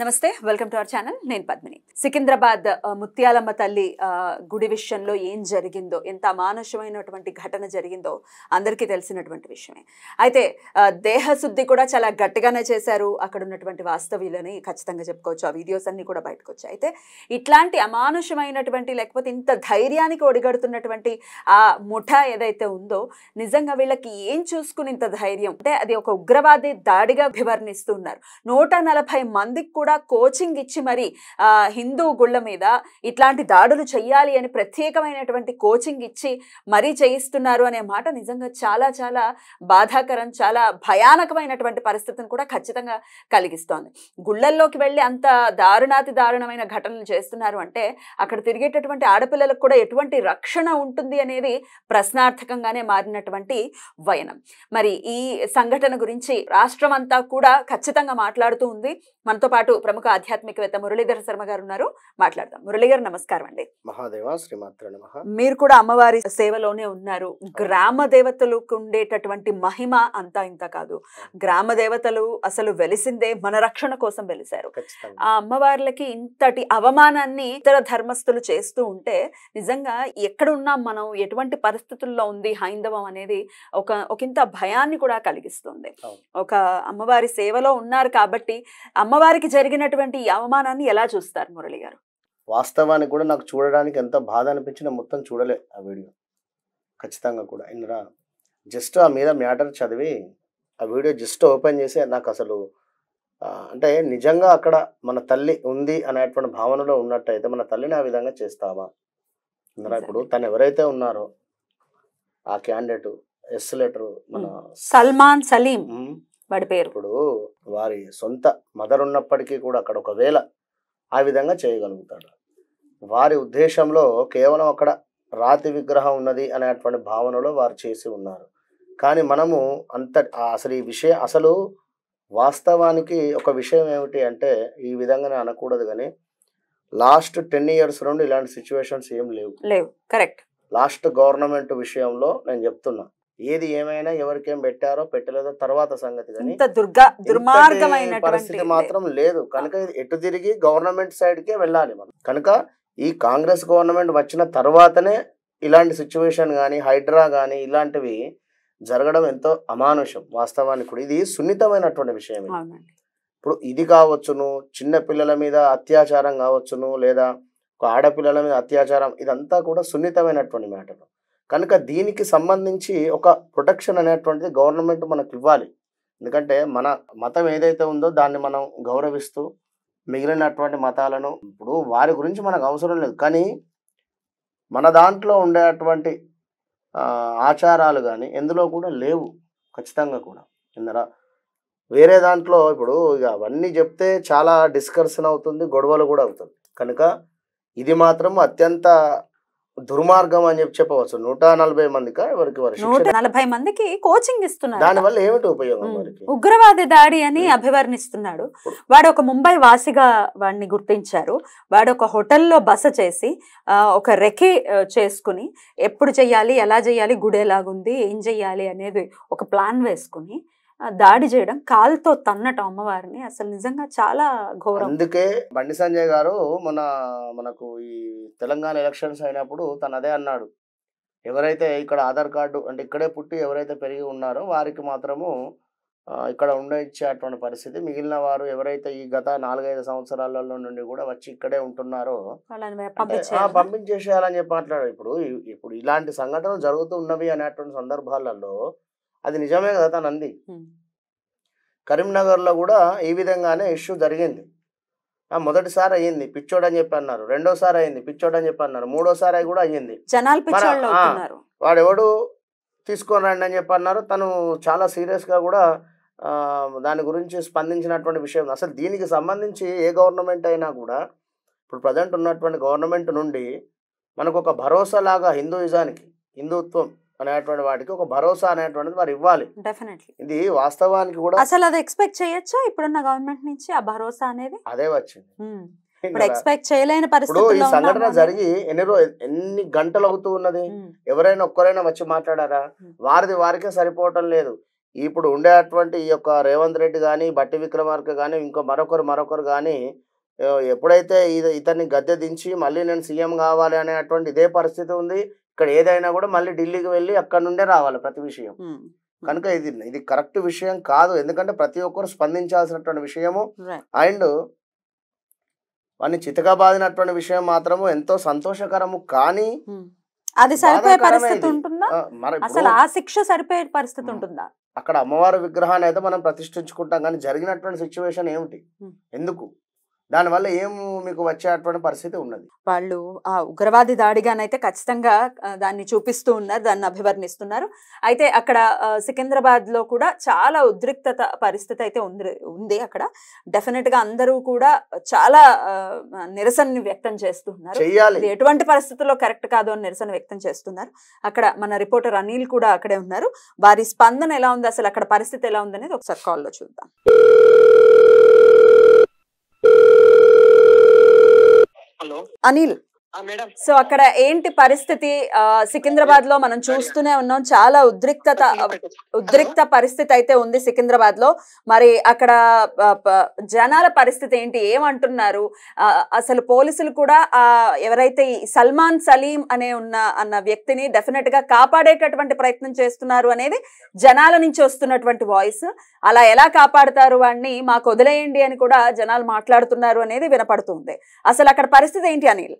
నమస్తే welcome to our channel నేను పద్మిని సికింద్రాబాద్ ముత్యాలమ్మ తల్లి గుడి విషయంలో ఏం జరిగిందో ఎంత అమానుషమైనటువంటి ఘటన జరిగిందో అందరికీ తెలిసినటువంటి విషయమే అయితే దేహశుద్ధి కూడా చాలా గట్టిగానే చేశారు అక్కడ ఉన్నటువంటి వాస్తవ్యులని ఖచ్చితంగా చెప్పుకోవచ్చు ఆ వీడియోస్ అన్నీ కూడా బయటకు వచ్చాయి అయితే ఇట్లాంటి అమానుషమైనటువంటి లేకపోతే ఇంత ధైర్యానికి ఒడిగడుతున్నటువంటి ఆ ముఠ ఏదైతే ఉందో నిజంగా వీళ్ళకి ఏం చూసుకుని ఇంత ధైర్యం అంటే అది ఒక ఉగ్రవాది దాడిగా వివరణిస్తున్నారు నూట నలభై మందికి కూడా కోచింగ్ ఇచ్చి మరి హిందూ గుళ్ళ మీద ఇట్లాంటి దాడులు చేయాలి అని ప్రత్యేకమైనటువంటి కోచింగ్ ఇచ్చి మరీ చేయిస్తున్నారు అనే మాట నిజంగా చాలా చాలా బాధాకరం చాలా భయానకమైనటువంటి పరిస్థితిని కూడా ఖచ్చితంగా కలిగిస్తోంది గుళ్ళల్లోకి వెళ్ళి అంత దారుణాతి దారుణమైన ఘటనలు చేస్తున్నారు అంటే అక్కడ తిరిగేటటువంటి ఆడపిల్లలకు కూడా ఎటువంటి రక్షణ ఉంటుంది అనేది ప్రశ్నార్థకంగానే మారినటువంటి వయనం మరి ఈ సంఘటన గురించి రాష్ట్రం అంతా కూడా ఖచ్చితంగా మాట్లాడుతూ ఉంది మనతో పాటు పాటు ప్రముఖ ఆధ్యాత్మికవేత్త మురళీధర శర్మ గారు ఉన్నారు మాట్లాడదాం మురళి గారు నమస్కారం అండి మహాదేవ శ్రీమాత్ర మీరు కూడా అమ్మవారి సేవలోనే ఉన్నారు గ్రామ దేవతలకు ఉండేటటువంటి మహిమ అంతా ఇంత కాదు గ్రామ దేవతలు అసలు వెలిసిందే మన రక్షణ కోసం వెలిసారు ఆ అమ్మవార్లకి ఇంతటి అవమానాన్ని ఇతర ధర్మస్థులు చేస్తూ ఉంటే నిజంగా ఎక్కడ ఉన్నాం మనం ఎటువంటి పరిస్థితుల్లో ఉంది హైందవం అనేది ఒక ఒకంత భయాన్ని కూడా కలిగిస్తుంది ఒక అమ్మవారి సేవలో ఉన్నారు కాబట్టి అమ్మవారికి జరిగినటువంటి అవమానాన్ని ఎలా చూస్తారు మురళి గారు వాస్తవానికి కూడా నాకు చూడడానికి ఎంత బాధ అనిపించినా మొత్తం చూడలే ఆ వీడియో ఖచ్చితంగా కూడా ఇందురా జస్ట్ ఆ మీద మ్యాటర్ చదివి ఆ వీడియో జస్ట్ ఓపెన్ చేసి నాకు అసలు అంటే నిజంగా అక్కడ మన తల్లి ఉంది అనేటువంటి భావనలో ఉన్నట్టయితే మన తల్లిని ఆ విధంగా చేస్తావా ఇందురా ఇప్పుడు తను ఎవరైతే ఉన్నారో ఆ క్యాండిడేట్ ఎస్ లెటర్ మన సల్మాన్ సలీం వాడి పేరు ఇప్పుడు వారి సొంత మదర్ ఉన్నప్పటికీ కూడా అక్కడ ఒకవేళ ఆ విధంగా చేయగలుగుతాడు వారి ఉద్దేశంలో కేవలం అక్కడ రాతి విగ్రహం ఉన్నది అనేటువంటి భావనలో వారు చేసి ఉన్నారు కానీ మనము అంత అసలు ఈ విషయం అసలు వాస్తవానికి ఒక విషయం ఏమిటి అంటే ఈ విధంగానే అనకూడదు కానీ లాస్ట్ టెన్ ఇయర్స్ నుండి ఇలాంటి సిచ్యువేషన్స్ ఏం లేవు లేవు కరెక్ట్ లాస్ట్ గవర్నమెంట్ విషయంలో నేను చెప్తున్నా ఏది ఏమైనా ఎవరికేం పెట్టారో పెట్టలేదో తర్వాత సంగతి కానీ దుర్మార్గమైన పరిస్థితి మాత్రం లేదు కనుక ఎటు తిరిగి గవర్నమెంట్ సైడ్ కే వెళ్ళాలి మనం కనుక ఈ కాంగ్రెస్ గవర్నమెంట్ వచ్చిన తర్వాతనే ఇలాంటి సిచ్యువేషన్ కానీ హైడ్రా కానీ ఇలాంటివి జరగడం ఎంతో అమానుషం వాస్తవానికి కూడా ఇది సున్నితమైనటువంటి విషయం ఇప్పుడు ఇది కావచ్చును చిన్న పిల్లల మీద అత్యాచారం కావచ్చును లేదా ఒక ఆడపిల్లల మీద అత్యాచారం ఇదంతా కూడా సున్నితమైనటువంటి మ్యాటర్ కనుక దీనికి సంబంధించి ఒక ప్రొటెక్షన్ అనేటువంటిది గవర్నమెంట్ మనకు ఇవ్వాలి ఎందుకంటే మన మతం ఏదైతే ఉందో దాన్ని మనం గౌరవిస్తూ మిగిలినటువంటి మతాలను ఇప్పుడు వారి గురించి మనకు అవసరం లేదు కానీ మన దాంట్లో ఉండేటువంటి ఆచారాలు కానీ ఎందులో కూడా లేవు ఖచ్చితంగా కూడా ఎందురా వేరే దాంట్లో ఇప్పుడు ఇక అవన్నీ చెప్తే చాలా డిస్కర్షన్ అవుతుంది గొడవలు కూడా అవుతుంది కనుక ఇది మాత్రం అత్యంత దుర్మార్గం అని చెప్పి చెప్పవచ్చు నూట నలభై మందికి ఎవరికి నూట నలభై మందికి కోచింగ్ ఇస్తున్నారు దానివల్ల ఏమిటి ఉపయోగం ఉగ్రవాది దాడి అని అభివర్ణిస్తున్నాడు వాడు ఒక ముంబై వాసిగా వాడిని గుర్తించారు వాడు ఒక హోటల్లో బస చేసి ఒక రెకి చేసుకుని ఎప్పుడు చెయ్యాలి ఎలా చేయాలి గుడేలాగుంది ఏం చెయ్యాలి అనేది ఒక ప్లాన్ వేసుకుని దాడి చేయడం కాలుతో తన్నటం అమ్మవారిని అసలు నిజంగా చాలా ఘోరం అందుకే బండి సంజయ్ గారు మన మనకు ఈ తెలంగాణ ఎలక్షన్స్ అయినప్పుడు తను అదే అన్నాడు ఎవరైతే ఇక్కడ ఆధార్ కార్డు అంటే ఇక్కడే పుట్టి ఎవరైతే పెరిగి ఉన్నారో వారికి మాత్రము ఇక్కడ ఉండేటువంటి పరిస్థితి మిగిలిన వారు ఎవరైతే ఈ గత నాలుగైదు సంవత్సరాలలో నుండి కూడా వచ్చి ఇక్కడే ఉంటున్నారో పంపించేసేయాలని చెప్పి మాట్లాడారు ఇప్పుడు ఇప్పుడు ఇలాంటి సంఘటనలు జరుగుతూ ఉన్నవి అనేటువంటి సందర్భాలలో అది నిజమే కదా తను అంది కరీంనగర్లో కూడా ఈ విధంగానే ఇష్యూ జరిగింది మొదటిసారి అయ్యింది పిచ్చోడు అని చెప్పి అన్నారు రెండోసారి అయింది పిచ్చోడు అని చెప్పి అన్నారు మూడోసారి కూడా అయ్యింది వాడెవడు తీసుకొని రండి అని చెప్పి అన్నారు తను చాలా సీరియస్గా కూడా దాని గురించి స్పందించినటువంటి విషయం అసలు దీనికి సంబంధించి ఏ గవర్నమెంట్ అయినా కూడా ఇప్పుడు ప్రజెంట్ ఉన్నటువంటి గవర్నమెంట్ నుండి మనకు ఒక భరోసా లాగా హిందూయిజానికి హిందుత్వం అనేటువంటి వాటికి ఒక భరోసా అనేటువంటిది వారు ఇవ్వాలి డెఫినెట్లీ ఇది వాస్తవానికి కూడా అసలు అది ఎక్స్పెక్ట్ చేయొచ్చా ఇప్పుడున్న గవర్నమెంట్ నుంచి ఆ భరోసా అనేది అదే వచ్చింది ఎక్స్పెక్ట్ చేయలేని ఈ సంఘటన జరిగి ఎన్ని రోజు ఎన్ని గంటలు అవుతూ ఉన్నది ఎవరైనా ఒక్కరైనా వచ్చి మాట్లాడారా వారిది వారికే సరిపోవటం లేదు ఇప్పుడు ఉండేటువంటి ఈ యొక్క రేవంత్ రెడ్డి గాని బట్టి విక్రమార్క కానీ ఇంకో మరొకరు మరొకరు కానీ ఎప్పుడైతే ఇతన్ని గద్దె దించి మళ్ళీ నేను సీఎం కావాలి అనేటువంటి ఇదే పరిస్థితి ఉంది ఇక్కడ ఏదైనా కూడా మళ్ళీ ఢిల్లీకి వెళ్ళి అక్కడ నుండే రావాలి ప్రతి విషయం కనుక ఇది ఇది కరెక్ట్ విషయం కాదు ఎందుకంటే ప్రతి ఒక్కరు స్పందించాల్సినటువంటి విషయము అండ్ వాడిని చితగా బాధినటువంటి విషయం మాత్రము ఎంతో సంతోషకరము కానీ అది సరిపోయే పరిస్థితి ఉంటుందా అసలు ఆ శిక్ష సరిపోయే పరిస్థితి ఉంటుందా అక్కడ అమ్మవారి విగ్రహాన్ని అయితే మనం ప్రతిష్ఠించుకుంటాం కానీ జరిగినటువంటి సిచ్యువేషన్ ఏమిటి ఎందుకు దానివల్ల ఏం మీకు వచ్చేటువంటి పరిస్థితి ఉన్నది వాళ్ళు ఆ ఉగ్రవాది దాడిగానైతే ఖచ్చితంగా దాన్ని చూపిస్తూ ఉన్నారు దాన్ని అభివర్ణిస్తున్నారు అయితే అక్కడ సికింద్రాబాద్ లో కూడా చాలా ఉద్రిక్తత పరిస్థితి అయితే ఉంది ఉంది అక్కడ డెఫినెట్ గా అందరూ కూడా చాలా నిరసనని వ్యక్తం చేస్తున్నారు ఎటువంటి పరిస్థితుల్లో కరెక్ట్ కాదు అని నిరసన వ్యక్తం చేస్తున్నారు అక్కడ మన రిపోర్టర్ అనిల్ కూడా అక్కడే ఉన్నారు వారి స్పందన ఎలా ఉంది అసలు అక్కడ పరిస్థితి ఎలా ఉందనేది ఒకసారి కాల్లో చూద్దాం हेलो अनिल సో అక్కడ ఏంటి పరిస్థితి సికింద్రాబాద్ లో మనం చూస్తూనే ఉన్నాం చాలా ఉద్రిక్తత ఉద్రిక్త పరిస్థితి అయితే ఉంది సికింద్రాబాద్ లో మరి అక్కడ జనాల పరిస్థితి ఏంటి ఏమంటున్నారు అసలు పోలీసులు కూడా ఎవరైతే సల్మాన్ సలీం అనే ఉన్న అన్న వ్యక్తిని డెఫినెట్ గా కాపాడేటటువంటి ప్రయత్నం చేస్తున్నారు అనేది జనాల నుంచి వస్తున్నటువంటి వాయిస్ అలా ఎలా కాపాడుతారు వాడిని మాకు వదిలేయండి అని కూడా జనాలు మాట్లాడుతున్నారు అనేది వినపడుతుంది అసలు అక్కడ పరిస్థితి ఏంటి అనిల్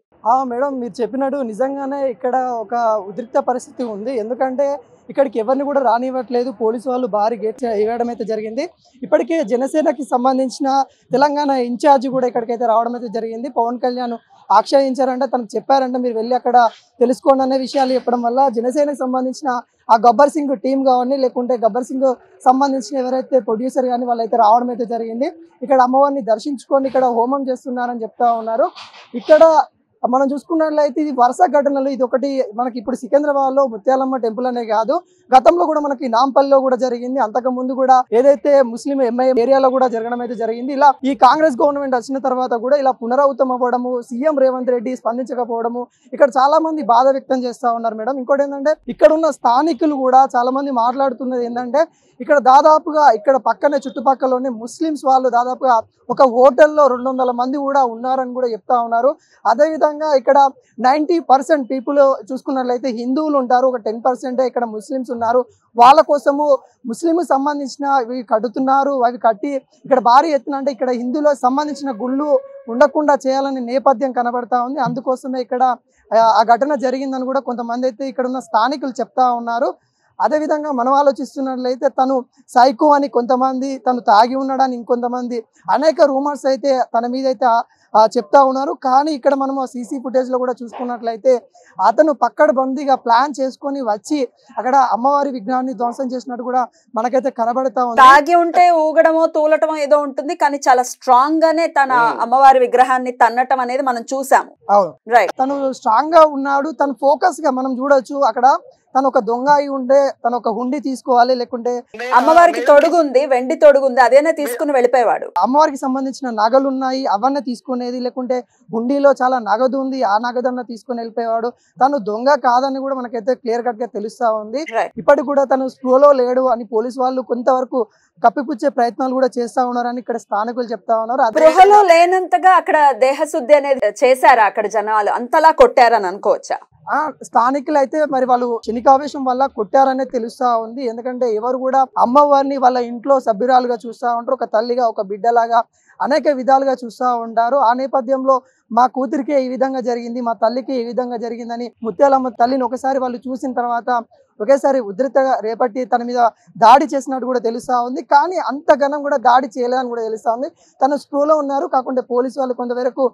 మేడం మీరు చెప్పినట్టు నిజంగానే ఇక్కడ ఒక ఉద్రిక్త పరిస్థితి ఉంది ఎందుకంటే ఇక్కడికి ఎవరిని కూడా రానివ్వట్లేదు పోలీసు వాళ్ళు భారీ గేట్ వేయడం అయితే జరిగింది ఇప్పటికే జనసేనకి సంబంధించిన తెలంగాణ ఇన్ఛార్జ్ కూడా ఇక్కడికైతే రావడం అయితే జరిగింది పవన్ కళ్యాణ్ ఆక్షేపించారంటే తనకు చెప్పారంటే మీరు వెళ్ళి అక్కడ తెలుసుకోండి అనే విషయాలు చెప్పడం వల్ల జనసేనకు సంబంధించిన ఆ గబ్బర్ సింగ్ టీం కావండి లేకుంటే గబ్బర్ సింగ్ సంబంధించిన ఎవరైతే ప్రొడ్యూసర్ కానీ వాళ్ళైతే రావడం అయితే జరిగింది ఇక్కడ అమ్మవారిని దర్శించుకొని ఇక్కడ హోమం చేస్తున్నారని చెప్తా ఉన్నారు ఇక్కడ మనం చూసుకున్నట్లయితే ఇది వరుస ఘటనలు ఇది ఒకటి మనకి ఇప్పుడు సికింద్రాబాద్లో ముత్యాలమ్మ టెంపుల్ అనే కాదు గతంలో కూడా మనకి నాంపల్లిలో కూడా జరిగింది అంతకుముందు కూడా ఏదైతే ముస్లిం ఎంఐ ఏరియాలో కూడా జరగడం అయితే జరిగింది ఇలా ఈ కాంగ్రెస్ గవర్నమెంట్ వచ్చిన తర్వాత కూడా ఇలా పునరావృతం అవ్వడము సీఎం రేవంత్ రెడ్డి స్పందించకపోవడము ఇక్కడ చాలా మంది బాధ వ్యక్తం చేస్తా ఉన్నారు మేడం ఇంకోటి ఏంటంటే ఇక్కడ ఉన్న స్థానికులు కూడా చాలా మంది మాట్లాడుతున్నది ఏంటంటే ఇక్కడ దాదాపుగా ఇక్కడ పక్కనే చుట్టుపక్కలోనే ముస్లిమ్స్ వాళ్ళు దాదాపుగా ఒక హోటల్లో రెండు వందల మంది కూడా ఉన్నారని కూడా చెప్తా ఉన్నారు అదేవిధంగా ఇక్కడ నైంటీ పర్సెంట్ పీపుల్ చూసుకున్నట్లయితే హిందువులు ఉంటారు ఒక టెన్ పర్సెంటే ఇక్కడ ముస్లిమ్స్ ఉన్నారు వాళ్ళ కోసము ముస్లిం సంబంధించిన ఇవి కడుతున్నారు అవి కట్టి ఇక్కడ భారీ ఎత్తున అంటే ఇక్కడ హిందువులకు సంబంధించిన గుళ్ళు ఉండకుండా చేయాలని నేపథ్యం కనబడతా ఉంది అందుకోసమే ఇక్కడ ఆ ఘటన జరిగిందని కూడా కొంతమంది అయితే ఇక్కడ ఉన్న స్థానికులు చెప్తా ఉన్నారు అదేవిధంగా మనం ఆలోచిస్తున్నట్లయితే తను సైకో అని కొంతమంది తను తాగి ఉన్నాడని ఇంకొంతమంది అనేక రూమర్స్ అయితే తన మీద అయితే చెప్తా ఉన్నారు కానీ ఇక్కడ మనం సీసీ ఫుటేజ్లో కూడా చూసుకున్నట్లయితే అతను పక్కడ బందీగా ప్లాన్ చేసుకొని వచ్చి అక్కడ అమ్మవారి విగ్రహాన్ని ధ్వంసం చేసినట్టు కూడా మనకైతే కనబడతా ఉంది తాగి ఉంటే ఊగడమో తూలటమో ఏదో ఉంటుంది కానీ చాలా స్ట్రాంగ్ గానే తన అమ్మవారి విగ్రహాన్ని తన్నటం అనేది మనం చూసాము అవును రైట్ తను స్ట్రాంగ్ గా ఉన్నాడు తను ఫోకస్ గా మనం చూడొచ్చు అక్కడ తను ఒక దొంగ అయి ఉండే తను ఒక హుండి తీసుకోవాలి లేకుంటే అమ్మవారికి తొడుగుంది వెండి తొడుగుంది అదేనా తీసుకుని వెళ్ళిపోయేవాడు అమ్మవారికి సంబంధించిన నగలు ఉన్నాయి అవన్నీ తీసుకునేది లేకుంటే హుండీలో చాలా నగదు ఉంది ఆ నగదన్న తీసుకుని వెళ్ళిపోయేవాడు తను దొంగ కాదని కూడా మనకైతే క్లియర్ కట్ గా తెలుస్తా ఉంది ఇప్పటికి కూడా తను స్కూల్లో లేడు అని పోలీసు వాళ్ళు కొంతవరకు కప్పిపుచ్చే ప్రయత్నాలు కూడా చేస్తా ఉన్నారని ఇక్కడ స్థానికులు చెప్తా ఉన్నారు గృహలో లేనంతగా అక్కడ దేహశుద్ధి అనేది చేశారా అక్కడ జనాలు అంతలా కొట్టారని అనుకోవచ్చా స్థానికులు అయితే మరి వాళ్ళు చినికావేశం వల్ల కొట్టారనే తెలుస్తా ఉంది ఎందుకంటే ఎవరు కూడా అమ్మవారిని వాళ్ళ ఇంట్లో సభ్యురాలుగా చూస్తూ ఉంటారు ఒక తల్లిగా ఒక బిడ్డలాగా అనేక విధాలుగా చూస్తూ ఉంటారు ఆ నేపథ్యంలో మా కూతురికే ఈ విధంగా జరిగింది మా తల్లికి ఈ విధంగా జరిగిందని ముత్యాలమ్మ తల్లిని ఒకసారి వాళ్ళు చూసిన తర్వాత ఒకేసారి ఉధృతగా రేపటి తన మీద దాడి చేసినట్టు కూడా తెలుస్తూ ఉంది కానీ అంత ఘనం కూడా దాడి చేయలేదని కూడా తెలుస్తూ ఉంది తన స్కూల్లో ఉన్నారు కాకుండా పోలీసు వాళ్ళు కొంతవరకు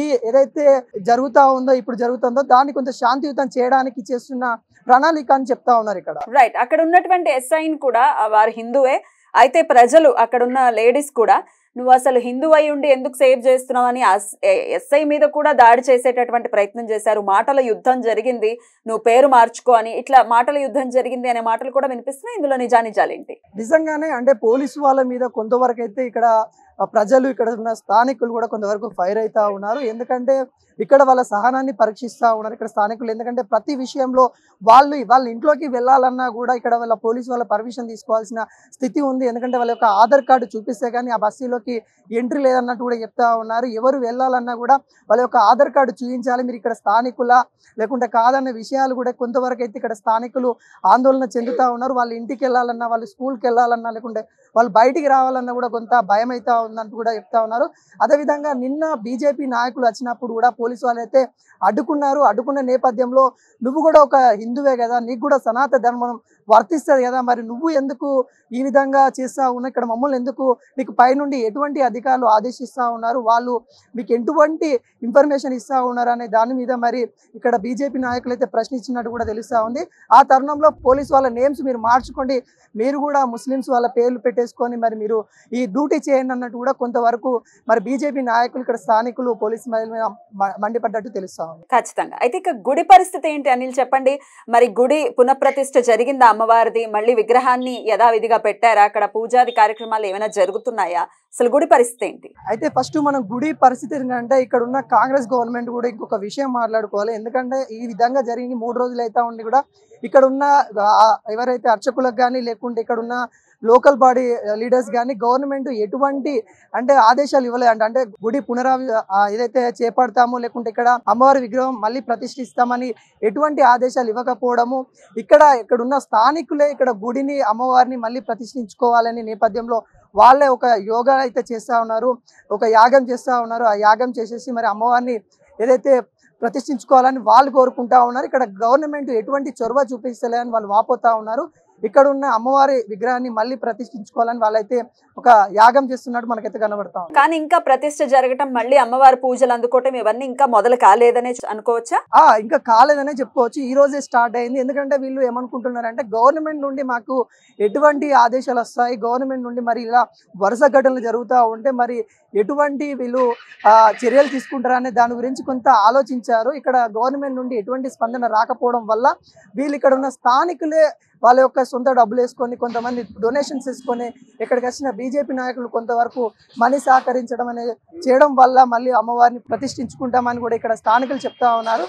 ఈ ఏదైతే జరుగుతూ ఉందో ఇప్పుడు జరుగుతుందో దాన్ని కొంత శాంతియుతం చేయడానికి చేస్తున్న ప్రణాళిక అని చెప్తా ఉన్నారు ఇక్కడ రైట్ అక్కడ ఉన్నటువంటి ఎస్ఐని కూడా వారు హిందువే అయితే ప్రజలు అక్కడ ఉన్న లేడీస్ కూడా నువ్వు అసలు హిందూ అయి ఉండి ఎందుకు సేవ్ చేస్తున్నావు అని ఎస్ఐ మీద కూడా దాడి చేసేటటువంటి ప్రయత్నం చేశారు మాటల యుద్ధం జరిగింది నువ్వు పేరు మార్చుకో అని ఇట్లా మాటల యుద్ధం జరిగింది అనే మాటలు కూడా వినిపిస్తున్నాయి ఇందులో నిజానిజాలేంటి నిజంగానే అంటే పోలీసు వాళ్ళ మీద కొంతవరకు అయితే ఇక్కడ ప్రజలు ఇక్కడ ఉన్న స్థానికులు కూడా కొంతవరకు ఫైర్ అవుతా ఉన్నారు ఎందుకంటే ఇక్కడ వాళ్ళ సహనాన్ని పరీక్షిస్తూ ఉన్నారు ఇక్కడ స్థానికులు ఎందుకంటే ప్రతి విషయంలో వాళ్ళు వాళ్ళ ఇంట్లోకి వెళ్ళాలన్నా కూడా ఇక్కడ వాళ్ళ పోలీసు వాళ్ళ పర్మిషన్ తీసుకోవాల్సిన స్థితి ఉంది ఎందుకంటే వాళ్ళ యొక్క ఆధార్ కార్డు చూపిస్తే కానీ ఆ బస్సులోకి ఎంట్రీ లేదన్నట్టు కూడా చెప్తా ఉన్నారు ఎవరు వెళ్ళాలన్నా కూడా వాళ్ళ యొక్క ఆధార్ కార్డు చూపించాలి మీరు ఇక్కడ స్థానికుల లేకుంటే కాదన్న విషయాలు కూడా కొంతవరకు అయితే ఇక్కడ స్థానికులు ఆందోళన చెందుతూ ఉన్నారు వాళ్ళ ఇంటికి వెళ్ళాలన్నా వాళ్ళు స్కూల్కి వెళ్ళాలన్నా లేకుంటే వాళ్ళు బయటికి రావాలన్నా కూడా కొంత భయం అవుతా ఉందంటూ కూడా చెప్తా ఉన్నారు అదేవిధంగా నిన్న బీజేపీ నాయకులు వచ్చినప్పుడు కూడా పోలీసు వాళ్ళైతే అడ్డుకున్నారు అడ్డుకున్న నేపథ్యంలో నువ్వు కూడా ఒక హిందువే కదా నీకు కూడా సనాతన ధర్మం వర్తిస్తుంది కదా మరి నువ్వు ఎందుకు ఈ విధంగా చేస్తా ఉన్నా ఇక్కడ మమ్మల్ని ఎందుకు నీకు పైనుండి ఎటువంటి అధికారులు ఆదేశిస్తూ ఉన్నారు వాళ్ళు మీకు ఎటువంటి ఇన్ఫర్మేషన్ ఇస్తూ ఉన్నారు అనే దాని మీద మరి ఇక్కడ బీజేపీ నాయకులు అయితే ప్రశ్నించినట్టు కూడా తెలుస్తూ ఉంది ఆ తరుణంలో పోలీసు వాళ్ళ నేమ్స్ మీరు మార్చుకోండి మీరు కూడా ముస్లిమ్స్ వాళ్ళ పేర్లు పెట్టేసుకొని మరి మీరు ఈ డ్యూటీ చేయండి అన్నట్టు మండిపడ్డట్టు కూడా కొంతవరకు మరి బీజేపీ నాయకులు ఇక్కడ స్థానికులు పోలీసు మండిపడ్డట్టు తెలుస్తా ఖచ్చితంగా అయితే ఇక గుడి పరిస్థితి ఏంటి అనిల్ చెప్పండి మరి గుడి పునఃప్రతిష్ఠ జరిగిందా అమ్మవారిది మళ్ళీ విగ్రహాన్ని యథావిధిగా పెట్టారా అక్కడ పూజాది కార్యక్రమాలు ఏమైనా జరుగుతున్నాయా అసలు గుడి పరిస్థితి ఏంటి అయితే ఫస్ట్ మనం గుడి పరిస్థితి ఏంటంటే ఇక్కడ ఉన్న కాంగ్రెస్ గవర్నమెంట్ కూడా ఇంకొక విషయం మాట్లాడుకోవాలి ఎందుకంటే ఈ విధంగా జరిగింది మూడు రోజులు అయితే ఉండి కూడా ఇక్కడ ఉన్న ఎవరైతే అర్చకులకు కానీ లేకుంటే ఇక్కడ ఉన్న లోకల్ బాడీ లీడర్స్ కానీ గవర్నమెంట్ ఎటువంటి అంటే ఆదేశాలు ఇవ్వలేదంట అంటే గుడి పునరావి ఏదైతే చేపడతామో లేకుంటే ఇక్కడ అమ్మవారి విగ్రహం మళ్ళీ ప్రతిష్ఠిస్తామని ఎటువంటి ఆదేశాలు ఇవ్వకపోవడము ఇక్కడ ఇక్కడున్న స్థానికులే ఇక్కడ గుడిని అమ్మవారిని మళ్ళీ ప్రతిష్ఠించుకోవాలని నేపథ్యంలో వాళ్ళే ఒక యోగా అయితే చేస్తూ ఉన్నారు ఒక యాగం చేస్తూ ఉన్నారు ఆ యాగం చేసేసి మరి అమ్మవారిని ఏదైతే ప్రతిష్ఠించుకోవాలని వాళ్ళు కోరుకుంటా ఉన్నారు ఇక్కడ గవర్నమెంట్ ఎటువంటి చొరవ చూపిస్తలేదని వాళ్ళు వాపోతా ఉన్నారు ఇక్కడ ఉన్న అమ్మవారి విగ్రహాన్ని మళ్ళీ ప్రతిష్ఠించుకోవాలని వాళ్ళైతే ఒక యాగం చేస్తున్నట్టు మనకైతే కనబడతాం కానీ ఇంకా ప్రతిష్ట జరగటం మళ్ళీ అమ్మవారి పూజలు అందుకోవటం ఇవన్నీ ఇంకా మొదలు కాలేదనే అనుకోవచ్చా ఆ ఇంకా కాలేదనే చెప్పుకోవచ్చు ఈ రోజే స్టార్ట్ అయింది ఎందుకంటే వీళ్ళు ఏమనుకుంటున్నారంటే గవర్నమెంట్ నుండి మాకు ఎటువంటి ఆదేశాలు వస్తాయి గవర్నమెంట్ నుండి మరి ఇలా వరుస ఘటనలు జరుగుతూ ఉంటే మరి ఎటువంటి వీళ్ళు చర్యలు తీసుకుంటారనే దాని గురించి కొంత ఆలోచించారు ఇక్కడ గవర్నమెంట్ నుండి ఎటువంటి స్పందన రాకపోవడం వల్ల వీళ్ళు ఇక్కడ ఉన్న స్థానికులే వాళ్ళ యొక్క సొంత డబ్బులు వేసుకొని కొంతమంది డొనేషన్స్ వేసుకొని ఇక్కడికి వచ్చిన బీజేపీ నాయకులు కొంతవరకు మనీ సహకరించడం అనేది చేయడం వల్ల మళ్ళీ అమ్మవారిని ప్రతిష్ఠించుకుంటామని కూడా ఇక్కడ స్థానికులు చెప్తా ఉన్నారు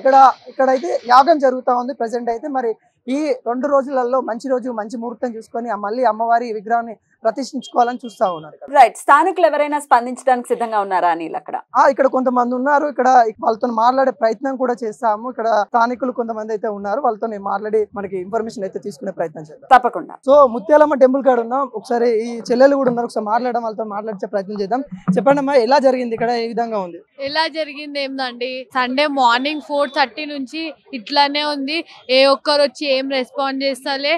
ఇక్కడ ఇక్కడైతే యాగం జరుగుతూ ఉంది ప్రజెంట్ అయితే మరి ఈ రెండు రోజులలో మంచి రోజు మంచి ముహూర్తం చూసుకొని మళ్ళీ అమ్మవారి విగ్రహాన్ని ప్రతిష్ఠించుకోవాలని చూస్తా ఉన్నారు రైట్ స్థానికులు ఎవరైనా స్పందించడానికి సిద్ధంగా ఉన్నారా అనిల్ అక్కడ ఇక్కడ కొంతమంది ఉన్నారు ఇక్కడ వాళ్ళతో మాట్లాడే ప్రయత్నం కూడా చేస్తాము ఇక్కడ స్థానికులు కొంతమంది అయితే ఉన్నారు వాళ్ళతో మాట్లాడి మనకి ఇన్ఫర్మేషన్ అయితే తీసుకునే ప్రయత్నం చేద్దాం తప్పకుండా సో ముత్యాలమ్మ టెంపుల్ కాడ ఉన్నాం ఒకసారి ఈ చెల్లెలు కూడా ఉన్నారు ఒకసారి మాట్లాడడం వాళ్ళతో మాట్లాడే ప్రయత్నం చేద్దాం చెప్పండి అమ్మా ఎలా జరిగింది ఇక్కడ ఏ విధంగా ఉంది ఎలా జరిగింది ఏందండి సండే మార్నింగ్ ఫోర్ థర్టీ నుంచి ఇట్లానే ఉంది ఏ ఒక్కరు వచ్చి ఏం రెస్పాండ్ చేస్తాలే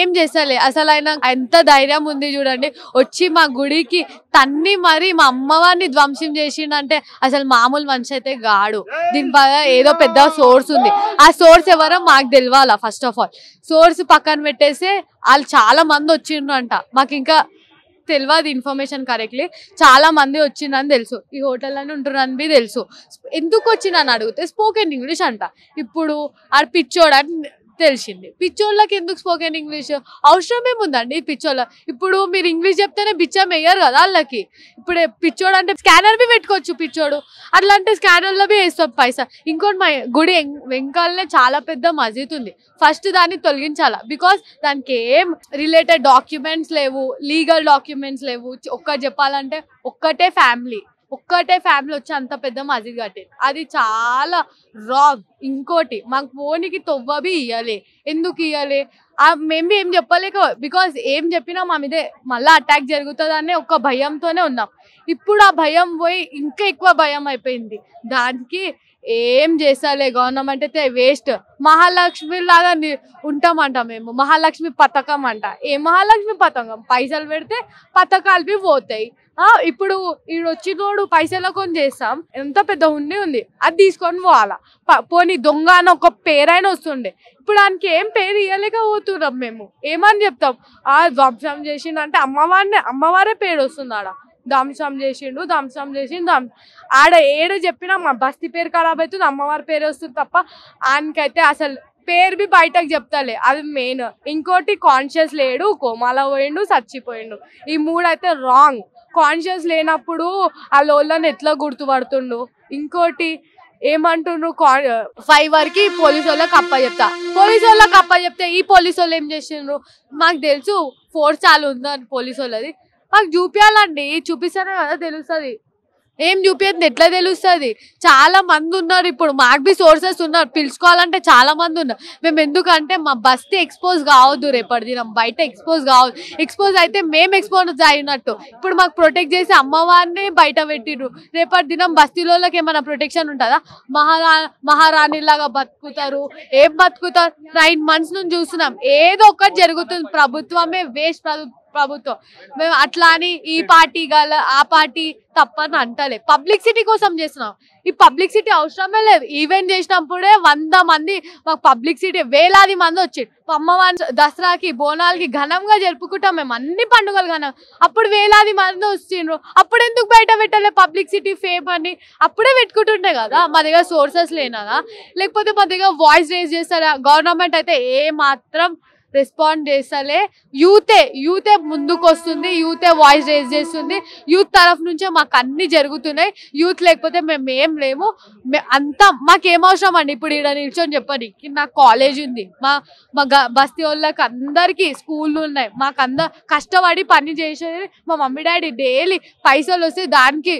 ఏం చేస్తాలే అసలు ఆయన ఎంత ధైర్యం ఉంది చూడండి వచ్చి మా గుడికి తన్ని మరి మా అమ్మవారిని ధ్వంసం చేసిండే అసలు మామూలు మనిషి అయితే గాడు దీని ఏదో పెద్ద సోర్స్ ఉంది ఆ సోర్స్ ఎవరో మాకు తెలియాలా ఫస్ట్ ఆఫ్ ఆల్ సోర్స్ పక్కన పెట్టేస్తే వాళ్ళు చాలా మంది వచ్చిండ్రు అంట మాకు ఇంకా తెలియదు ఇన్ఫర్మేషన్ కరెక్ట్లీ చాలా మంది వచ్చిందని తెలుసు ఈ హోటల్లోనే ఉంటున్నారని తెలుసు ఎందుకు వచ్చిందని అడిగితే స్పోకెన్ ఇంగ్లీష్ అంట ఇప్పుడు ఆ పిచ్చోడు తెలిసింది పిచ్చోళ్ళకి ఎందుకు స్పోకెన్ ఇంగ్లీష్ అవసరం ఏముందండి పిచ్చోళ్ళ ఇప్పుడు మీరు ఇంగ్లీష్ చెప్తేనే బిచ్చం వేయరు కదా వాళ్ళకి ఇప్పుడు పిచ్చోడు అంటే స్కానర్ బి పెట్టుకోవచ్చు పిచ్చోడు అట్లా అంటే స్కానర్లో బి వేస్తాం పైసా ఇంకోటి మా గుడి వెంకాలనే చాలా పెద్ద మసీద్ ఉంది ఫస్ట్ దాన్ని తొలగించాల బికాస్ దానికి ఏం రిలేటెడ్ డాక్యుమెంట్స్ లేవు లీగల్ డాక్యుమెంట్స్ లేవు ఒక్కటి చెప్పాలంటే ఒక్కటే ఫ్యామిలీ ఒక్కటే ఫ్యామిలీ వచ్చి అంత పెద్ద మజిల్ కట్టేది అది చాలా రాంగ్ ఇంకోటి మాకు ఫోన్కి తొవ్వబి ఇవ్వలే ఎందుకు ఇవ్వలే మేము ఏం చెప్పలేక బికాస్ ఏం చెప్పినా మా మీదే మళ్ళీ అటాక్ జరుగుతుందనే ఒక భయంతోనే ఉన్నాం ఇప్పుడు ఆ భయం పోయి ఇంకా ఎక్కువ భయం అయిపోయింది దానికి ఏం చేసాలే గవర్నమెంట్ అయితే వేస్ట్ మహాలక్ష్మి లాగా ఉంటామంట మేము మహాలక్ష్మి పథకం అంట ఏ మహాలక్ష్మి పథకం పైసలు పెడితే పథకాలు పోతాయి ఇప్పుడు వచ్చి తోడు పైసల కొని చేస్తాం ఎంత పెద్ద ఉండి ఉంది అది తీసుకొని పోవాలా పోనీ దొంగ అని ఒక పేరైన వస్తుండే ఇప్పుడు దానికి ఏం పేరు ఇవ్వలేకపోతున్నాం మేము ఏమని చెప్తాం ఆ ధ్వంసం చేసిండంటే అమ్మవారిని అమ్మవారే పేరు వస్తుంది ఆడ ధ్వంసం చేసిండు ధ్వంసం చేసిండు ఆడ ఏడు చెప్పినా మా బస్తి పేరు ఖరాబ్ అవుతుంది అమ్మవారి పేరు వస్తుంది తప్ప ఆయనకైతే అసలు పేరు బి బయటకు చెప్తాలే అది మెయిన్ ఇంకోటి కాన్షియస్ లేడు కోమాలో పోయిండు చచ్చిపోయిండు ఈ మూడు అయితే రాంగ్ కాన్షియస్ లేనప్పుడు ఆ లోళ్ళని ఎట్లా గుర్తుపడుతుండు ఇంకోటి ఏమంటుండ్రు ఫైవ్ వరకు పోలీసు వాళ్ళకి అప్ప చెప్తా పోలీసు వాళ్ళకి అప్ప చెప్తే ఈ పోలీసు వాళ్ళు ఏం చేసిండ్రు మాకు తెలుసు ఫోర్స్ చాలు ఉందని పోలీసు వాళ్ళది మాకు చూపించాలండి చూపిస్తేనే కదా తెలుస్తుంది ఏం చూపించదు ఎట్లా తెలుస్తుంది చాలా మంది ఉన్నారు ఇప్పుడు మాకు బి సోర్సెస్ ఉన్నారు పిలుచుకోవాలంటే చాలా మంది ఉన్నారు మేము ఎందుకంటే మా బస్తీ ఎక్స్పోజ్ కావద్దు రేపటి దినం బయట ఎక్స్పోజ్ కావద్దు ఎక్స్పోజ్ అయితే మేము ఎక్స్పోజ్ అయినట్టు ఇప్పుడు మాకు ప్రొటెక్ట్ చేసి అమ్మవారిని బయట పెట్టిరు రేపటి దినం బస్తీలోకి ఏమైనా ప్రొటెక్షన్ ఉంటుందా మహారా మహారాణిలాగా బతుకుతారు ఏం బతుకుతారు నైన్ మంత్స్ నుంచి చూస్తున్నాం ఏదో ఒకటి జరుగుతుంది ప్రభుత్వమే వేస్ట్ ప్రభుత్వం మేము అట్లా అని ఈ పార్టీ గల ఆ పార్టీ తప్పని అంటలే పబ్లిక్ సిటీ కోసం చేసినాం ఈ పబ్లిక్ సిటీ అవసరమే లేదు ఈవెంట్ చేసినప్పుడే వంద మంది మాకు పబ్లిక్ సిటీ వేలాది మంది వచ్చారు అమ్మవారి దసరాకి బోనాలకి ఘనంగా జరుపుకుంటాం మేము అన్ని పండుగలు ఘనం అప్పుడు వేలాది మంది వచ్చిండ్రు అప్పుడు ఎందుకు బయట పెట్టలే సిటీ ఫేమ్ అని అప్పుడే పెట్టుకుంటుండే కదా మా దగ్గర సోర్సెస్ లేనదా లేకపోతే మా దగ్గర వాయిస్ రేజ్ చేస్తారా గవర్నమెంట్ అయితే ఏ మాత్రం రెస్పాండ్ చేస్తలే యూతే యూతే ముందుకు వస్తుంది యూతే వాయిస్ రేజ్ చేస్తుంది యూత్ తరఫు నుంచే మాకు అన్ని జరుగుతున్నాయి యూత్ లేకపోతే మేము ఏం లేము అంతా ఏం అవసరం అండి ఇప్పుడు ఇక్కడ నిల్చొని చెప్పండి నాకు కాలేజ్ ఉంది మా మా బస్తీ వాళ్ళకి అందరికీ స్కూళ్ళు ఉన్నాయి మాకు అందరు కష్టపడి పని చేసేది మా మమ్మీ డాడీ డైలీ పైసలు వస్తే దానికి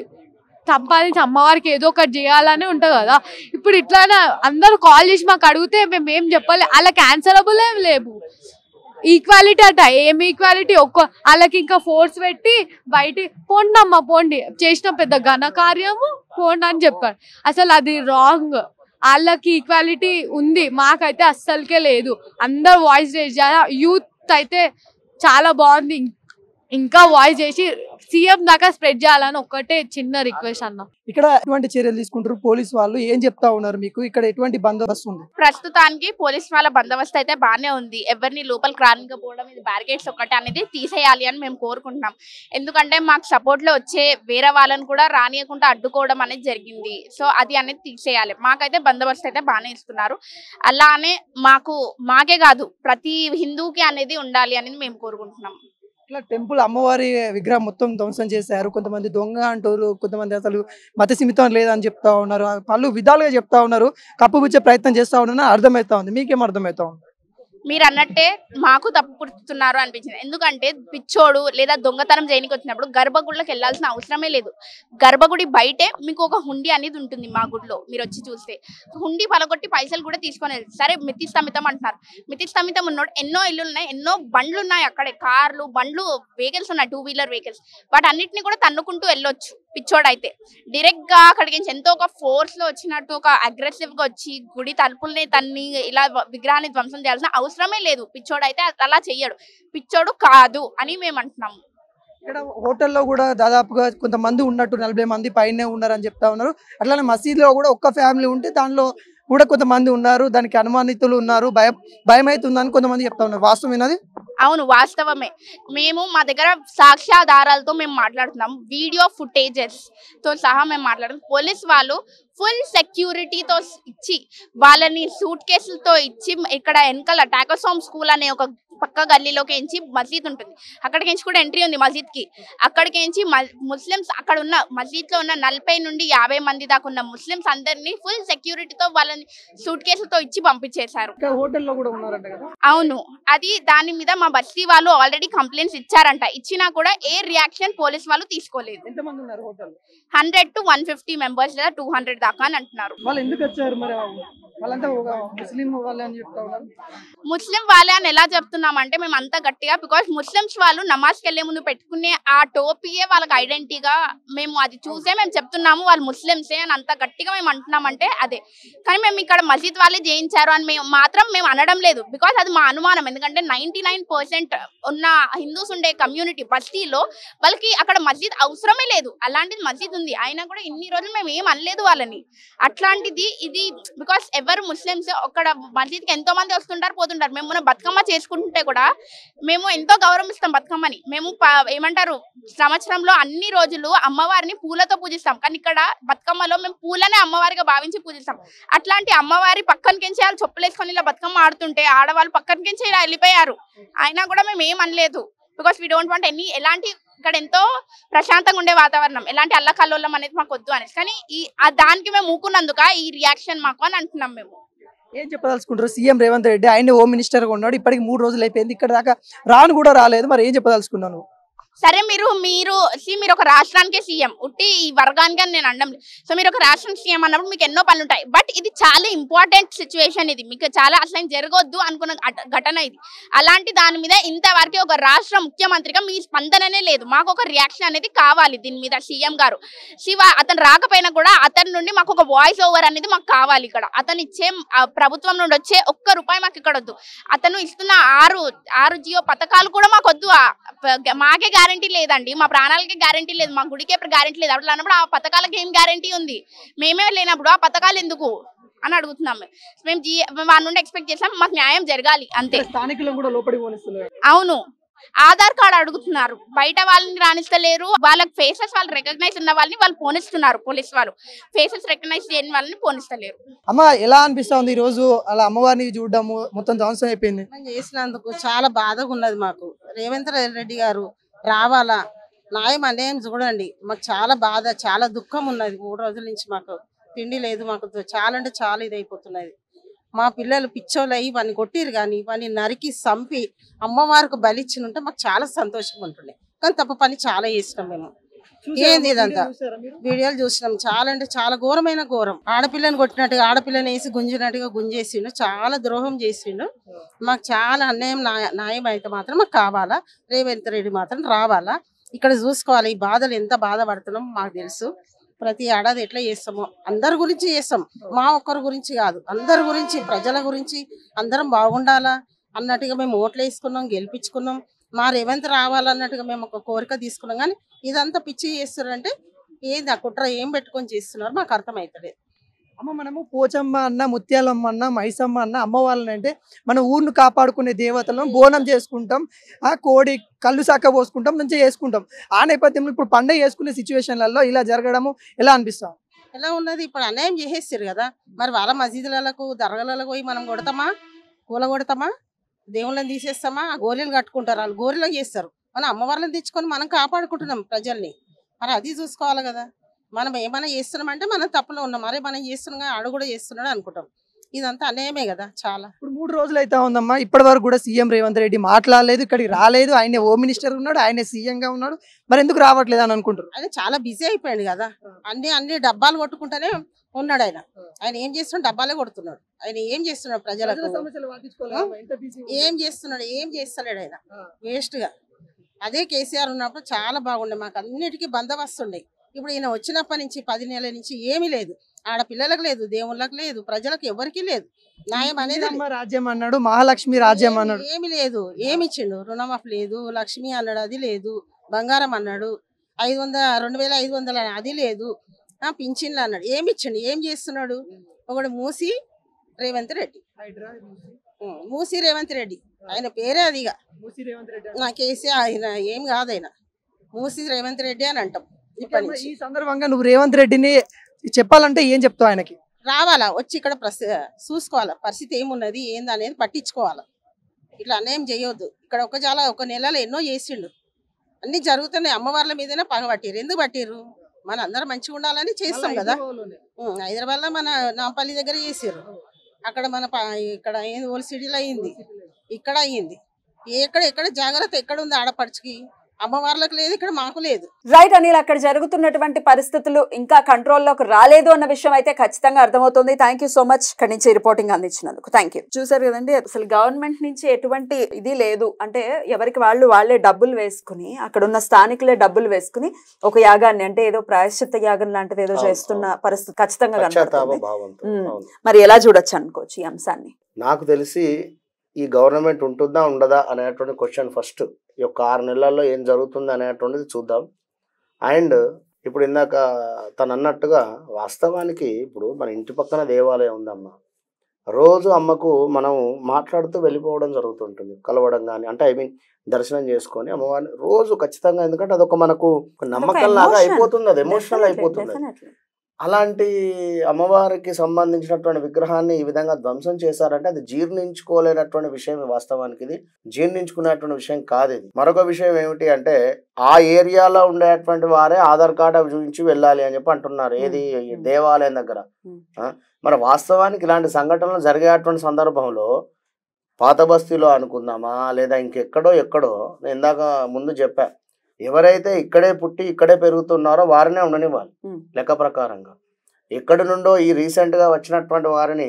సంపాదించి అమ్మవారికి ఏదో ఒకటి చేయాలని ఉంటుంది కదా ఇప్పుడు ఇట్లానే అందరూ కాల్ చేసి మాకు అడిగితే మేము ఏం చెప్పాలి అలా క్యాన్సరబుల్ ఏం లేవు ఈక్వాలిటీ అట ఏం ఈక్వాలిటీ ఒక్క వాళ్ళకి ఇంకా ఫోర్స్ పెట్టి బయట పోండి అమ్మ పోండి చేసిన పెద్ద ఘన కార్యము పోండి అని చెప్పారు అసలు అది రాంగ్ వాళ్ళకి ఈక్వాలిటీ ఉంది మాకైతే అస్సలకే లేదు అందరు వాయిస్ రేజ్ యూత్ అయితే చాలా బాగుంది ఇంకా వాయిస్ చేసి సీఎం దాకా స్ప్రెడ్ చేయాలని ఒక్కటే చిన్న రిక్వెస్ట్ అన్న ఇక్కడ ఎటువంటి చర్యలు తీసుకుంటారు పోలీస్ వాళ్ళు ఏం చెప్తా ఉన్నారు మీకు ఇక్కడ ఎటువంటి బందోబస్తు ఉంది ప్రస్తుతానికి పోలీస్ వాళ్ళ బందోబస్తు అయితే బాగానే ఉంది ఎవరిని లోపలికి రానికపోవడం ఇది బ్యారికేడ్స్ ఒకటి అనేది తీసేయాలి అని మేము కోరుకుంటున్నాం ఎందుకంటే మాకు సపోర్ట్ లో వచ్చే వేరే వాళ్ళని కూడా రానియకుండా అడ్డుకోవడం అనేది జరిగింది సో అది అనేది తీసేయాలి మాకైతే బందోబస్తు అయితే బాగానే ఇస్తున్నారు అలానే మాకు మాకే కాదు ప్రతి హిందూకి అనేది ఉండాలి అనేది మేము కోరుకుంటున్నాం ఇట్లా టెంపుల్ అమ్మవారి విగ్రహం మొత్తం ధ్వంసం చేశారు కొంతమంది దొంగ అంటారు కొంతమంది అసలు మత సీమితం లేదని చెప్తా ఉన్నారు పలు విధాలుగా చెప్తా ఉన్నారు కప్పుపుచ్చే ప్రయత్నం చేస్తా ఉన్నా అర్థమవుతా ఉంది మీకేం అర్థమవుతా ఉంది మీరు అన్నట్టే మాకు తప్పు పుడుతున్నారు అనిపించింది ఎందుకంటే పిచ్చోడు లేదా దొంగతనం చేయనికి వచ్చినప్పుడు గర్భగుడిలోకి వెళ్ళాల్సిన అవసరమే లేదు గర్భగుడి బయటే మీకు ఒక హుండీ అనేది ఉంటుంది మా గుడిలో మీరు వచ్చి చూస్తే హుండీ పలగొట్టి పైసలు కూడా తీసుకొని సరే మితి స్థమితం అంటున్నారు మితి స్థమితం ఉన్నాడు ఎన్నో ఇల్లు ఉన్నాయి ఎన్నో బండ్లు ఉన్నాయి అక్కడే కార్లు బండ్లు వెహికల్స్ ఉన్నాయి టూ వీలర్ వెహికల్స్ అన్నింటినీ కూడా తన్నుకుంటూ వెళ్ళొచ్చు పిచ్చోడైతే డైరెక్ట్ గా అక్కడికి ఎంతో ఒక ఫోర్స్ లో వచ్చినట్టు ఒక అగ్రెసివ్ గా వచ్చి గుడి తలుపుల్ని తన్ని ఇలా విగ్రహాన్ని ధ్వంసం చేయాల్సిన అవసరం అవసరమే లేదు పిచ్చోడు అయితే అలా చెయ్యడు పిచ్చోడు కాదు అని మేము అంటున్నాము ఇక్కడ హోటల్లో కూడా దాదాపుగా కొంతమంది ఉన్నట్టు నలభై మంది పైనే ఉన్నారని చెప్తా ఉన్నారు అట్లానే మసీద్లో కూడా ఒక్క ఫ్యామిలీ ఉంటే దానిలో కూడా కొంతమంది ఉన్నారు దానికి అనుమానితులు ఉన్నారు భయం భయం అవుతుందని కొంతమంది చెప్తా ఉన్నారు వాస్తవమేనది అవును వాస్తవమే మేము మా దగ్గర సాక్ష్యాధారాలతో మేము మాట్లాడుతున్నాం వీడియో ఫుటేజెస్తో సహా మేము మాట్లాడుతున్నాం పోలీస్ వాళ్ళు ఫుల్ సెక్యూరిటీతో ఇచ్చి వాళ్ళని సూట్ కేసులతో ఇచ్చి ఇక్కడ వెనకాల టాకోసోమ్ స్కూల్ అనే ఒక పక్క గల్లీలోకి ఎంచి మసీద్ ఉంటుంది అక్కడికి ఎంచి కూడా ఎంట్రీ ఉంది మసీద్కి అక్కడికి ఎంచి ముస్లిమ్స్ అక్కడ ఉన్న మసీద్లో ఉన్న నలభై నుండి యాభై మంది దాకా ఉన్న ముస్లిమ్స్ అందరినీ ఫుల్ సెక్యూరిటీతో వాళ్ళని సూట్ కేసులతో ఇచ్చి పంపించేశారు అవును అది దాని మీద మా బస్సీ వాళ్ళు ఆల్రెడీ కంప్లైంట్స్ ఇచ్చారంట ఇచ్చినా కూడా ఏ రియాక్షన్ పోలీస్ వాళ్ళు తీసుకోలేదు hundred to one fifty members లేదా టూ హండ్రెడ్ దాకా అని అంటున్నారు ముస్లిం వాళ్ళే అని ఎలా చెప్తున్నాం అంటే ఎలా చెప్తున్నామంటే మేము అంతా గట్టిగా బికాస్ ముస్లిమ్స్ వాళ్ళు నమాజ్కి వెళ్లే ముందు పెట్టుకునే ఆ టోపీయే వాళ్ళకి ఐడెంటిటీగా మేము అది చూసే మేము చెప్తున్నాము వాళ్ళు ముస్లిమ్సే అని అంత గట్టిగా మేము అంటున్నామంటే అదే కానీ మేము ఇక్కడ మసీద్ వాళ్ళే జయించారు అని మేము మాత్రం మేము అనడం లేదు బికాస్ అది మా అనుమానం ఎందుకంటే నైన్టీ ఉన్న హిందూస్ ఉండే కమ్యూనిటీ బస్తీలో వాళ్ళకి అక్కడ మసీద్ అవసరమే లేదు అలాంటిది మసీద్ ఉంది అయినా కూడా ఇన్ని రోజులు మేము ఏం అనలేదు వాళ్ళని అని అట్లాంటిది ఇది బికాస్ ఎవరు ముస్లిమ్స్ అక్కడ మసీద్కి ఎంతో మంది వస్తుంటారు పోతుంటారు మేము బతుకమ్మ చేసుకుంటుంటే కూడా మేము ఎంతో గౌరవం ఇస్తాం బతుకమ్మని మేము ఏమంటారు సంవత్సరంలో అన్ని రోజులు అమ్మవారిని పూలతో పూజిస్తాం కానీ ఇక్కడ బతుకమ్మలో మేము పూలనే అమ్మవారిగా భావించి పూజిస్తాం అట్లాంటి అమ్మవారి పక్కన వాళ్ళు చొప్పులేసుకొని ఇలా బతుకమ్మ ఆడుతుంటే ఆడవాళ్ళు పక్కన ఇలా వెళ్ళిపోయారు అయినా కూడా మేము ఏం అనలేదు because we don't want any ఎలాంటి అక్కడ ఎంతో ప్రశాంతంగా ఉండే వాతావరణం ఎలాంటి అల్లకల్లోలం అనేది మాకు వద్దు అనేసి కానీ ఈ ఆ దానికి మేము ఊకున్నందుక ఈ రియాక్షన్ మాకు అని అంటున్నాం మేము ఏం చెప్పదలుచుకుంటారు సీఎం రేవంత్ రెడ్డి ఆయన హోమ్ మినిస్టర్గా ఉన్నాడు ఇప్పటికి మూడు రోజులు అయిపోయింది ఇక్కడ దాకా రాను కూడా రాలేదు మరి ఏం చెప్పదలుచుకున్నాను సరే మీరు మీరు సి మీరు ఒక రాష్ట్రానికే సీఎం ఉట్టి ఈ వర్గానికి నేను అనడం సో మీరు ఒక రాష్ట్రం సీఎం అన్నప్పుడు మీకు ఎన్నో పనులు ఉంటాయి బట్ ఇది చాలా ఇంపార్టెంట్ సిచ్యువేషన్ ఇది మీకు చాలా అసలు జరగొద్దు అనుకున్న ఘటన ఇది అలాంటి దాని మీద ఇంతవరకు ఒక రాష్ట్ర ముఖ్యమంత్రిగా మీ స్పందననే లేదు మాకు ఒక రియాక్షన్ అనేది కావాలి దీని మీద సీఎం గారు శివ అతను రాకపోయినా కూడా అతని నుండి మాకు ఒక వాయిస్ ఓవర్ అనేది మాకు కావాలి ఇక్కడ అతను ఇచ్చే ప్రభుత్వం నుండి వచ్చే ఒక్క రూపాయి మాకు ఇక్కడ వద్దు అతను ఇస్తున్న ఆరు ఆరు జియో పథకాలు కూడా మాకు వద్దు మాకే గ్యారంటీ లేదండి మా ప్రాణాలకి గ్యారంటీ లేదు మా గుడికి ఎప్పుడు గ్యారంటీ లేదు అప్పుడు అన్నప్పుడు ఆ పథకాలకి ఏం గ్యారంటీ ఉంది మేమే లేనప్పుడు ఆ పథకాలు ఎందుకు అని అడుగుతున్నాం మేము జీ నుండి ఎక్స్పెక్ట్ చేసాం మాకు న్యాయం జరగాలి అంతే అవును ఆధార్ కార్డు అడుగుతున్నారు బయట వాళ్ళని రాణిస్తలేరు వాళ్ళకి ఫేసెస్ వాళ్ళు రికగ్నైజ్ ఉన్న వాళ్ళని వాళ్ళు పోనిస్తున్నారు పోలీస్ వాళ్ళు ఫేసెస్ రికగ్నైజ్ చేయని వాళ్ళని పోనిస్తలేరు అమ్మ ఎలా అనిపిస్తుంది ఈ రోజు అలా అమ్మవారిని చూడడం మొత్తం ధ్వంసం అయిపోయింది చేసినందుకు చాలా బాధగా ఉన్నది మాకు రేవంత్ రెడ్డి గారు రావాలా న్యాయం అదేం చూడండి మాకు చాలా బాధ చాలా దుఃఖం ఉన్నది మూడు రోజుల నుంచి మాకు తిండి లేదు మాకు చాలా అంటే చాలా ఇది అయిపోతున్నది మా పిల్లలు పిచ్చోళ్ళు అయ్యి వాన్ని కొట్టిరు కానీ వాన్ని నరికి చంపి అమ్మవారికి ఉంటే మాకు చాలా సంతోషంగా ఉంటుండే కానీ తప్ప పని చాలా చేసినాం మేము ఏంది ఇదంతా వీడియోలు చూసినాం చాలా అంటే చాలా ఘోరమైన ఘోరం ఆడపిల్లని కొట్టినట్టుగా ఆడపిల్లని వేసి గుంజినట్టుగా గుంజేసిండు చాలా ద్రోహం చేసిండు మాకు చాలా అన్యాయం న్యాయం అయితే మాత్రం మాకు కావాలా రేవంత్ రెడ్డి మాత్రం రావాలా ఇక్కడ చూసుకోవాలి ఈ బాధలు ఎంత బాధపడుతున్నాం మాకు తెలుసు ప్రతి ఏడాది ఎట్లా చేస్తామో అందరి గురించి చేస్తాం మా ఒక్కరి గురించి కాదు అందరి గురించి ప్రజల గురించి అందరం బాగుండాలా అన్నట్టుగా మేము ఓట్లు వేసుకున్నాం గెలిపించుకున్నాం మా రేవంత్ రావాలన్నట్టుగా మేము ఒక కోరిక తీసుకున్నాం కానీ ఇదంతా పిచ్చి చేస్తున్నారంటే ఏంది ఆ కుట్ర ఏం పెట్టుకొని చేస్తున్నారు మాకు అర్థమవుతుంది అమ్మ మనము పోచమ్మ అన్న ముత్యాలమ్మ అన్న మైసమ్మ అన్న అమ్మ వాళ్ళని అంటే మన ఊరిని కాపాడుకునే దేవతలను బోనం చేసుకుంటాం ఆ కోడి కళ్ళు సాక పోసుకుంటాం నుంచి చేసుకుంటాం ఆ నేపథ్యంలో ఇప్పుడు పండగ చేసుకునే సిచ్యువేషన్లలో ఇలా జరగడము ఎలా అనిపిస్తాం ఎలా ఉన్నది ఇప్పుడు అన్యాయం చేసేస్తారు కదా మరి వాళ్ళ మసీదులకు దర్గాలకు పోయి మనం కొడతామా కూల కొడతామా దేవుళ్ళని తీసేస్తామా ఆ గోరెలు కట్టుకుంటారు వాళ్ళు గోరెలో చేస్తారు మన అమ్మవార్లను తెచ్చుకొని మనం కాపాడుకుంటున్నాం ప్రజల్ని మరి అది చూసుకోవాలి కదా మనం ఏమైనా చేస్తున్నామంటే మనం తప్పులో ఉన్నాం మరి మనం చేస్తున్నాం ఆడు కూడా చేస్తున్నాడు అనుకుంటాం ఇదంతా అనేమే కదా చాలా ఇప్పుడు మూడు రోజులు అయితే ఉందమ్మా ఇప్పటి వరకు కూడా సీఎం రేవంత్ రెడ్డి మాట్లాడలేదు ఇక్కడికి రాలేదు ఆయన హోమ్ మినిస్టర్ ఉన్నాడు ఆయన సీఎంగా ఉన్నాడు మరి ఎందుకు రావట్లేదు అని అనుకుంటారు ఆయన చాలా బిజీ అయిపోయాడు కదా అన్ని అన్ని డబ్బాలు కొట్టుకుంటేనే ఉన్నాడు ఆయన ఆయన ఏం చేస్తున్నాడు డబ్బాలే కొడుతున్నాడు ఆయన ఏం చేస్తున్నాడు ప్రజలకు ఏం చేస్తున్నాడు ఏం చేస్తలేడు ఆయన వేస్ట్ గా అదే కేసీఆర్ ఉన్నప్పుడు చాలా బాగుండే మాకు అన్నిటికీ బందోబస్తు ఉండే ఇప్పుడు ఈయన వచ్చినప్పటి నుంచి పది నెలల నుంచి ఏమీ లేదు ఆడపిల్లలకు లేదు దేవుళ్ళకి లేదు ప్రజలకు ఎవరికి లేదు న్యాయం అనేది రాజ్యం అన్నాడు మహాలక్ష్మి రాజ్యం అన్నాడు ఏమి లేదు ఏమి ఇచ్చిండు రుణమాఫ్ లేదు లక్ష్మి అన్నాడు అది లేదు బంగారం అన్నాడు ఐదు వందల రెండు వేల ఐదు వందల అది లేదు పింఛన్లు అన్నాడు ఏమి ఇచ్చిండు ఏం చేస్తున్నాడు ఒకడు మూసి రేవంత్ రెడ్డి మూసి రేవంత్ రెడ్డి ఆయన పేరే అది నాకేసే ఆయన ఏం కాదు ఆయన మూసి రేవంత్ రెడ్డి అని అంటాం ఇప్పటి ఈ సందర్భంగా నువ్వు రేవంత్ రెడ్డిని చెప్పాలంటే ఏం చెప్తావు ఆయనకి రావాలా వచ్చి ఇక్కడ చూసుకోవాలా పరిస్థితి ఏమున్నది ఏంది అనేది పట్టించుకోవాలా ఇట్లా అన్యాయం చేయొద్దు ఇక్కడ ఒక చాలా ఒక నెలలో ఎన్నో చేసిండు అన్ని జరుగుతున్నాయి అమ్మవార్ల మీదనే పగ పట్టిరు ఎందుకు పట్టిరు మన అందరం మంచిగా ఉండాలని చేస్తాం కదా హైదరాబాద్ లో మన నాంపల్లి దగ్గర చేసారు అక్కడ మన ఇక్కడ ఓల్డ్ సిటీలో అయింది ఇక్కడ అయ్యింది ఎక్కడ ఎక్కడ జాగ్రత్త ఎక్కడ ఉంది ఆడపడుచుకి అమ్మవార్లకు లేదు ఇక్కడ మాకు లేదు రైట్ అనిల్ అక్కడ జరుగుతున్నటువంటి పరిస్థితులు ఇంకా కంట్రోల్లోకి రాలేదు అన్న విషయం అయితే ఖచ్చితంగా అర్థమవుతుంది థ్యాంక్ సో మచ్ ఇక్కడ నుంచి రిపోర్టింగ్ అందించినందుకు థ్యాంక్ చూసారు కదండి అసలు గవర్నమెంట్ నుంచి ఎటువంటి ఇది లేదు అంటే ఎవరికి వాళ్ళు వాళ్ళే డబ్బులు వేసుకుని అక్కడ ఉన్న స్థానికులే డబ్బులు వేసుకుని ఒక యాగాన్ని అంటే ఏదో ప్రాయశ్చిత్త యాగం లాంటిది ఏదో చేస్తున్న పరిస్థితి ఖచ్చితంగా మరి ఎలా చూడొచ్చు అనుకోవచ్చు ఈ అంశాన్ని నాకు తెలిసి ఈ గవర్నమెంట్ ఉంటుందా ఉండదా అనేటువంటి క్వశ్చన్ ఫస్ట్ ఈ యొక్క ఆరు నెలల్లో ఏం జరుగుతుంది అనేటువంటిది చూద్దాం అండ్ ఇప్పుడు ఇందాక తను అన్నట్టుగా వాస్తవానికి ఇప్పుడు మన ఇంటి పక్కన దేవాలయం ఉందమ్మ రోజు అమ్మకు మనం మాట్లాడుతూ వెళ్ళిపోవడం జరుగుతుంటుంది కలవడం కానీ అంటే ఐ మీన్ దర్శనం చేసుకొని అమ్మవారిని రోజు ఖచ్చితంగా ఎందుకంటే అదొక మనకు నమ్మకం లాగా అయిపోతుంది అది ఎమోషనల్ అయిపోతుంది అలాంటి అమ్మవారికి సంబంధించినటువంటి విగ్రహాన్ని ఈ విధంగా ధ్వంసం చేశారంటే అది జీర్ణించుకోలేనటువంటి విషయం వాస్తవానికి ఇది జీర్ణించుకునేటువంటి విషయం కాదు ఇది మరొక విషయం ఏమిటి అంటే ఆ ఏరియాలో ఉండేటువంటి వారే ఆధార్ కార్డు చూపించి వెళ్ళాలి అని చెప్పి అంటున్నారు ఏది దేవాలయం దగ్గర మరి వాస్తవానికి ఇలాంటి సంఘటనలు జరిగేటువంటి సందర్భంలో పాత బస్తీలో అనుకుందామా లేదా ఇంకెక్కడో ఎక్కడో నేను ఇందాక ముందు చెప్పా ఎవరైతే ఇక్కడే పుట్టి ఇక్కడే పెరుగుతున్నారో వారినే ఉండనివ్వాలి లెక్క ప్రకారంగా ఎక్కడి నుండో ఈ రీసెంట్గా వచ్చినటువంటి వారిని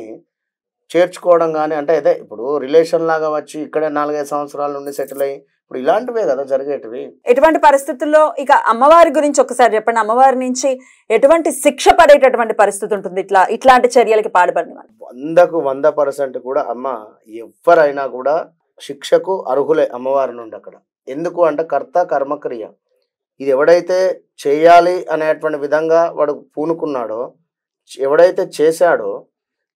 చేర్చుకోవడం కానీ అంటే అదే ఇప్పుడు రిలేషన్ లాగా వచ్చి ఇక్కడే నాలుగైదు సంవత్సరాల నుండి సెటిల్ అయ్యి ఇప్పుడు ఇలాంటివే కదా జరిగేటివి ఎటువంటి పరిస్థితుల్లో ఇక అమ్మవారి గురించి ఒకసారి చెప్పండి అమ్మవారి నుంచి ఎటువంటి శిక్ష పడేటటువంటి పరిస్థితి ఉంటుంది ఇట్లా ఇట్లాంటి చర్యలకి పాడుపడిన వందకు వంద పర్సెంట్ కూడా అమ్మ ఎవరైనా కూడా శిక్షకు అర్హులే అమ్మవారి నుండి అక్కడ ఎందుకు అంటే కర్త కర్మక్రియ ఇది ఎవడైతే చేయాలి అనేటువంటి విధంగా వాడు పూనుకున్నాడో ఎవడైతే చేశాడో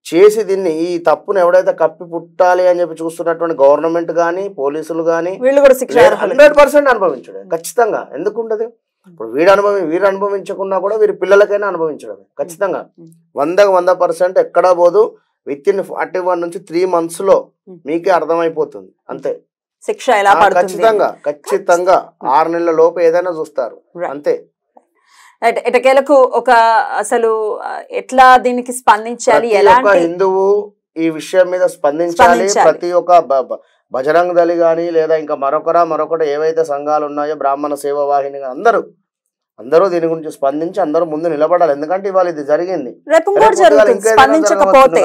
చేసి దీన్ని ఈ తప్పును ఎవడైతే కప్పి పుట్టాలి అని చెప్పి చూస్తున్నటువంటి గవర్నమెంట్ కానీ పోలీసులు కానీ హండ్రెడ్ పర్సెంట్ అనుభవించడం ఖచ్చితంగా ఎందుకు ఉండదు ఇప్పుడు వీడు అనుభవి వీరు అనుభవించకుండా కూడా వీరి పిల్లలకైనా అనుభవించడం ఖచ్చితంగా వందకు వంద పర్సెంట్ ఎక్కడా పోదు విత్ ఇన్ ఫార్టీ వన్ నుంచి త్రీ మంత్స్లో మీకే అర్థమైపోతుంది అంతే శిక్ష ఎలా పడుతుంది ఖచ్చితంగా ఖచ్చితంగా ఆరు నెలల లోపు ఏదైనా చూస్తారు అంతే ఎటకేలకు ఒక అసలు ఎట్లా దీనికి స్పందించాలి ఎలా హిందువు ఈ విషయం మీద స్పందించాలి ప్రతి ఒక్క బజరంగ దళి కానీ లేదా ఇంకా మరొకరా మరొకటి ఏవైతే సంఘాలు ఉన్నాయో బ్రాహ్మణ సేవా వాహిని అందరూ అందరూ దీని గురించి స్పందించి అందరూ ముందు నిలబడాలి ఎందుకంటే ఇవాళ ఇది జరిగింది స్పందించకపోతే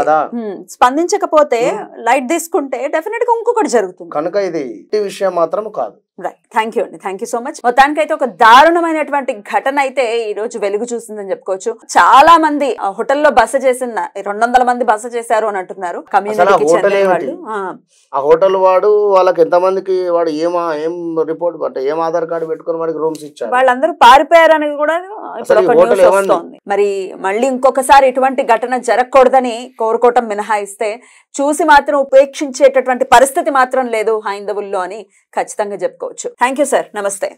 స్పందించకపోతే లైట్ తీసుకుంటే డెఫినెట్ గా ఇంకొకటి జరుగుతుంది కనుక ఇది విషయం మాత్రం కాదు రైట్ థ్యాంక్ యూ అండి థ్యాంక్ యూ సో మచ్ అయితే ఒక దారుణమైనటువంటి ఘటన అయితే ఈ రోజు వెలుగు చూసిందని చెప్పుకోవచ్చు చాలా మంది హోటల్లో బస చేసిన రెండు వందల మంది బస చేశారు అని అంటున్నారు ఆ హోటల్ వాడు వాళ్ళకి ఎంత మందికి వాడు ఏమా ఏం రిపోర్ట్ అంటే ఏం ఆధార్ కార్డు పెట్టుకుని వాడికి రూమ్స్ ఇచ్చారు వాళ్ళందరూ అని కూడా మరి మళ్ళీ ఇంకొకసారి ఇటువంటి ఘటన జరగకూడదని కోరుకోవటం మినహాయిస్తే చూసి మాత్రం ఉపేక్షించేటటువంటి పరిస్థితి మాత్రం లేదు హైందవుల్లో అని ఖచ్చితంగా చెప్పుకోవచ్చు చేసుకోవచ్చు థ్యాంక్ సార్ నమస్తే